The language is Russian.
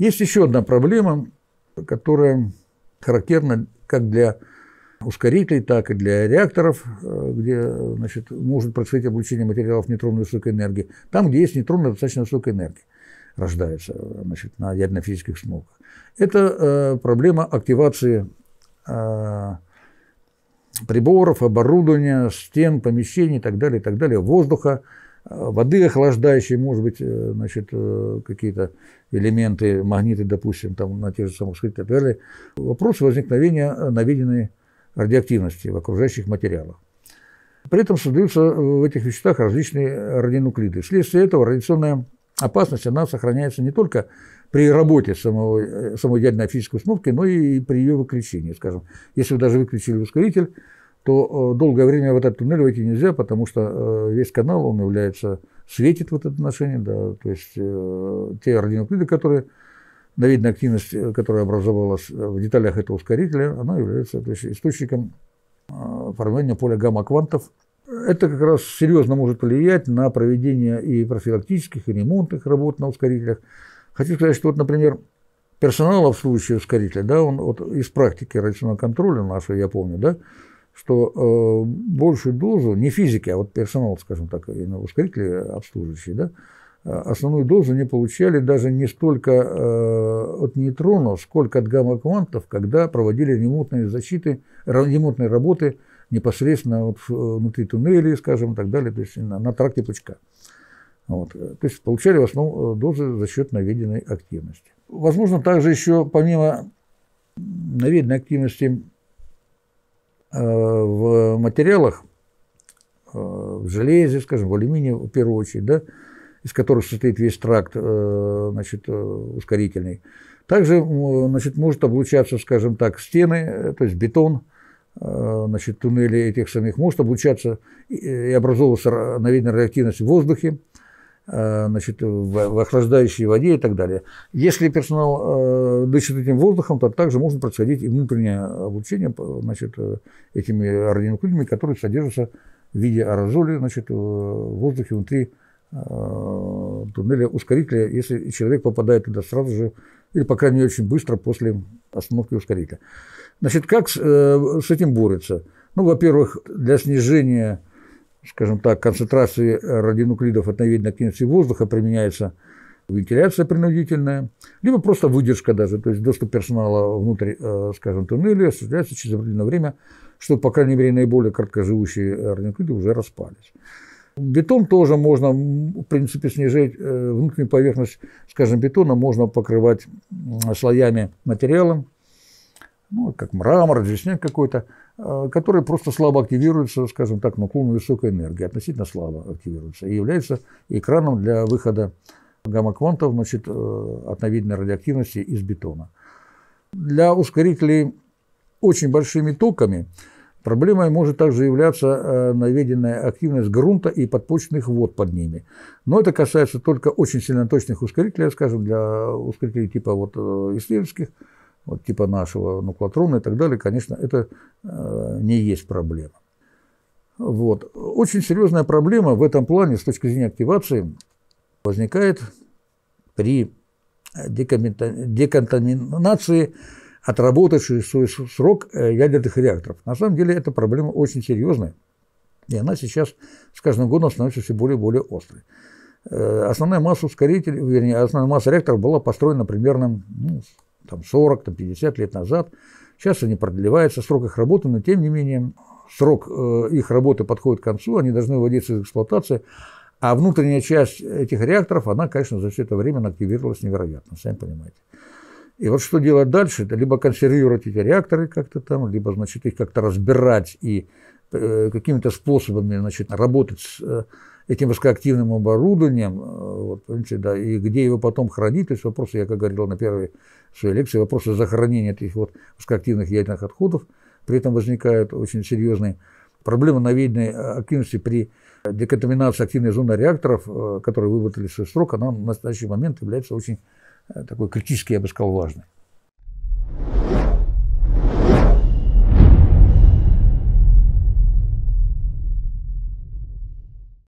Есть еще одна проблема, которая характерна как для ускорителей, так и для реакторов, э, где значит, может происходить облучение материалов нейтронной высокой энергии. Там, где есть нейтроны достаточно высокой энергии, рождаются значит, на ядерно-физических смоках. Это э, проблема активации э, приборов, оборудования, стен, помещений и так далее, и так далее, воздуха, Э, воды охлаждающей, может быть, э, значит, э, какие-то элементы, магниты, допустим, там, на те же самых и так далее. Вопрос возникновения наведенной радиоактивности в окружающих материалах. При этом создаются в этих веществах различные радионуклиды. Вследствие этого радиационная опасность, она сохраняется не только при работе самого, самой ядерной физической установки, но и при ее выключении, скажем. Если вы даже выключили ускоритель, то э, долгое время в этот туннель войти нельзя, потому что э, весь канал, он является, светит в это отношение, да, то есть э, те радионуклиды, которые на давидная активность, которая образовалась в деталях этого ускорителя, она является то есть, источником формирования поля гамма-квантов. Это как раз серьезно может влиять на проведение и профилактических, и ремонтных работ на ускорителях. Хочу сказать, что вот, например, персонала в случае ускорителя, да, он вот из практики радиационного контроля нашего, я помню, да, что э, большую дозу, не физики, а вот персонал, скажем так, ускорители обслуживающие, да, э, основную дозу не получали даже не столько э, от нейтронов, сколько от гамма-квантов, когда проводили ремонтные защиты, ремонтные работы непосредственно вот э, внутри туннелей, скажем, и так далее, то есть на, на тракте пучка. Вот. Э, то есть получали в основном дозы за счет наведенной активности. Возможно, также еще помимо наведенной активности Э, в материалах, э, в железе, скажем, в алюминии в первую очередь, да, из которых состоит весь тракт э, значит, ускорительный. Также значит, может облучаться, скажем так, стены, то есть бетон, значит, туннели этих самих, может облучаться и образовываться наведенная радиоактивность в воздухе, Э, значит, в, в охлаждающей воде и так далее. Если персонал э, дышит этим воздухом, то также можно происходить и внутреннее облучение значит, э, этими радионуклидами, которые содержатся в виде аэрозоля значит, в воздухе внутри э, туннеля ускорителя, если человек попадает туда сразу же, или, по крайней мере, очень быстро после остановки ускорителя. Значит, как с, э, с этим борется? Ну, во-первых, для снижения скажем так, концентрации э, радионуклидов от наединой активности воздуха применяется вентиляция принудительная, либо просто выдержка даже, то есть доступ персонала внутрь, э, скажем, туннеля осуществляется через определенное время, чтобы, по крайней мере, наиболее краткоживущие э, радионуклиды уже распались. Бетон тоже можно, в принципе, снижать внутреннюю поверхность, скажем, бетона можно покрывать слоями материалом ну, как мрамор, известняк какой-то, э, которые просто слабо активируются, скажем так, на наклону высокой энергии, относительно слабо активируются, и являются экраном для выхода гамма-квантов значит, э, от радиоактивности из бетона. Для ускорителей очень большими токами Проблемой может также являться э, наведенная активность грунта и подпочных вод под ними. Но это касается только очень сильно точных ускорителей, скажем, для ускорителей типа вот исследовательских, вот, типа нашего нуклотрона и так далее, конечно, это э, не есть проблема. Вот. Очень серьезная проблема в этом плане с точки зрения активации возникает при деконтаминации отработавших свой срок э, ядерных реакторов. На самом деле эта проблема очень серьезная, и она сейчас с каждым годом становится все более и более острой. Э, основная масса ускорителей, вернее, основная масса реакторов была построена примерно ну, там 40, там 50 лет назад. Сейчас они продлеваются, срок их работы, но тем не менее срок э, их работы подходит к концу, они должны выводиться из эксплуатации. А внутренняя часть этих реакторов, она, конечно, за все это время активировалась невероятно, сами понимаете. И вот что делать дальше? Это либо консервировать эти реакторы как-то там, либо, значит, их как-то разбирать и э, какими-то способами, значит, работать с э, этим высокоактивным оборудованием, э, вот, понимаете, да, и где его потом хранить, то есть вопросы, я как говорил на первой своей лекции, вопросы захоронения этих вот высокоактивных ядерных отходов, при этом возникают очень серьезные проблемы наведенной э, активности при деконтаминации активной зоны реакторов, э, которые выработали свой срок, она на настоящий момент является очень такой критически, я бы сказал, важной.